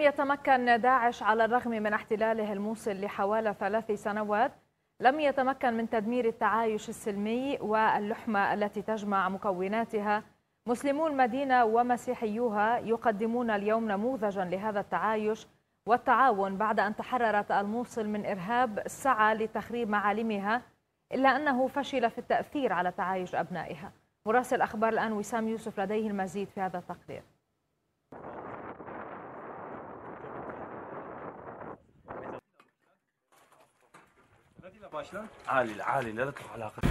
يتمكن داعش على الرغم من احتلاله الموصل لحوالي ثلاث سنوات لم يتمكن من تدمير التعايش السلمي واللحمة التي تجمع مكوناتها مسلمو المدينة ومسيحيوها يقدمون اليوم نموذجا لهذا التعايش والتعاون بعد أن تحررت الموصل من إرهاب سعى لتخريب معالمها إلا أنه فشل في التأثير على تعايش أبنائها مراسل أخبار الآن وسام يوسف لديه المزيد في هذا التقرير عالي لا علاقة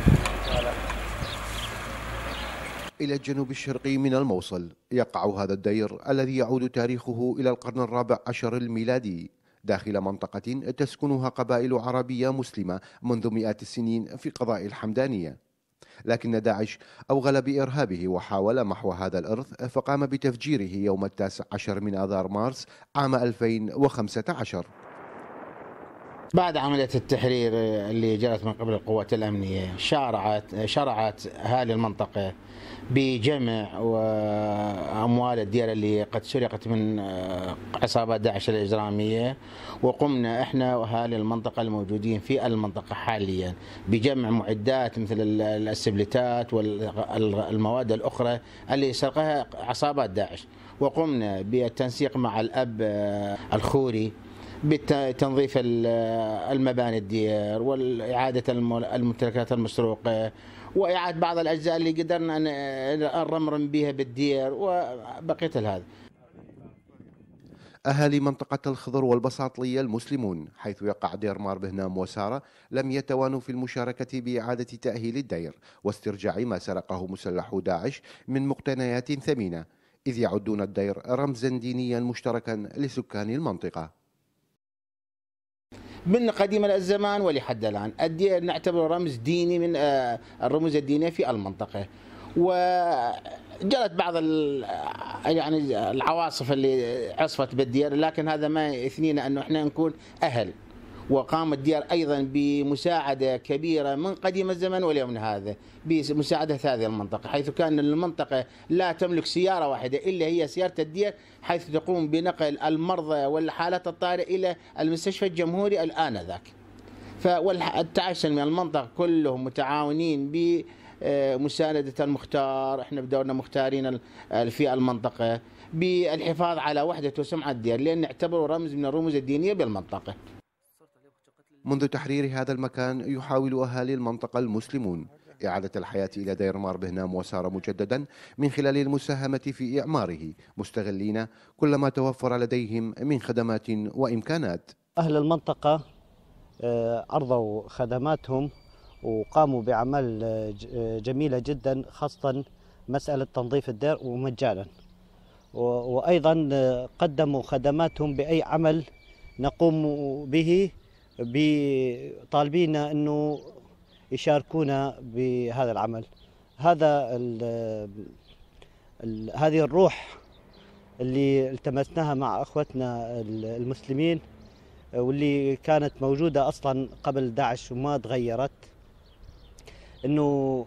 إلى الجنوب الشرقي من الموصل يقع هذا الدير الذي يعود تاريخه إلى القرن الرابع عشر الميلادي داخل منطقة تسكنها قبائل عربية مسلمة منذ مئات السنين في قضاء الحمدانية لكن داعش أوغل بإرهابه وحاول محو هذا الإرث فقام بتفجيره يوم التاسع عشر من آذار مارس عام 2015 بعد عملية التحرير اللي جرت من قبل القوات الأمنية شرعت شرعت أهالي المنطقة بجمع وأموال الديار اللي قد سرقت من آه، عصابات داعش الإجرامية وقمنا إحنا وأهالي المنطقة الموجودين في المنطقة حاليا بجمع معدات مثل السبلتات والمواد الأخرى اللي سرقها عصابات داعش وقمنا بالتنسيق مع الأب آه، الخوري بتنظيف المباني الدير وإعادة الممتلكات المسروقة وإعادة بعض الأجزاء اللي قدرنا أن نرمرم بها بالدير وبقية هذا أهالي منطقة الخضر والبساطلية المسلمون حيث يقع دير مار بهنام وسارة لم يتوانوا في المشاركة بإعادة تأهيل الدير واسترجاع ما سرقه مسلحو داعش من مقتنيات ثمينة إذ يعدون الدير رمزا دينيا مشتركا لسكان المنطقة من قديم الزمان ولحد الآن الدير نعتبره رمز ديني من آه، الرموز الدينية في المنطقة وجرت بعض آه، يعني العواصف اللي عصفت بالدير لكن هذا ما يثنينا أنه إحنا نكون أهل وقام الديار أيضا بمساعدة كبيرة من قديم الزمن واليوم هذا بمساعدة هذه المنطقة حيث كان المنطقة لا تملك سيارة واحدة إلا هي سيارة الدير حيث تقوم بنقل المرضى والحالات الطارئة إلى المستشفى الجمهوري الآن ذاك فالتعشن من المنطقة كلهم متعاونين ب آه، مساندة المختار احنا بدورنا مختارين في المنطقة بالحفاظ على وحدة وسمعة الدير لأن نعتبره رمز من الرموز الدينية بالمنطقة منذ تحرير هذا المكان يحاول أهالي المنطقة المسلمون إعادة الحياة إلى دير مار بهنام وسارة مجددا من خلال المساهمة في إعماره مستغلين كل ما توفر لديهم من خدمات وإمكانات أهل المنطقة آه، أرضوا خدماتهم وقاموا بعمل آه، جميلة جدا خاصة مسألة تنظيف الدير ومجانا وأيضا آه، قدموا خدماتهم بأي عمل نقوم به بطالبينا انه يشاركونا بهذا العمل هذا الـ الـ هذه الروح اللي التمسناها مع اخوتنا المسلمين واللي كانت موجوده اصلا قبل داعش وما تغيرت انه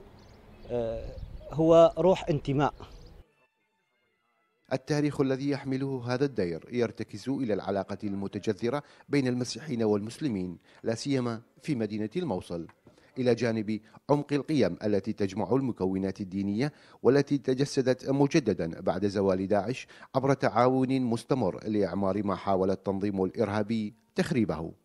آه، هو روح انتماء التاريخ الذي يحمله هذا الدير يرتكز إلى العلاقة المتجذرة بين المسيحيين والمسلمين لا سيما في مدينة الموصل إلى جانب عمق القيم التي تجمع المكونات الدينية والتي تجسدت مجددا بعد زوال داعش عبر تعاون مستمر لإعمار ما حاول التنظيم الإرهابي تخريبه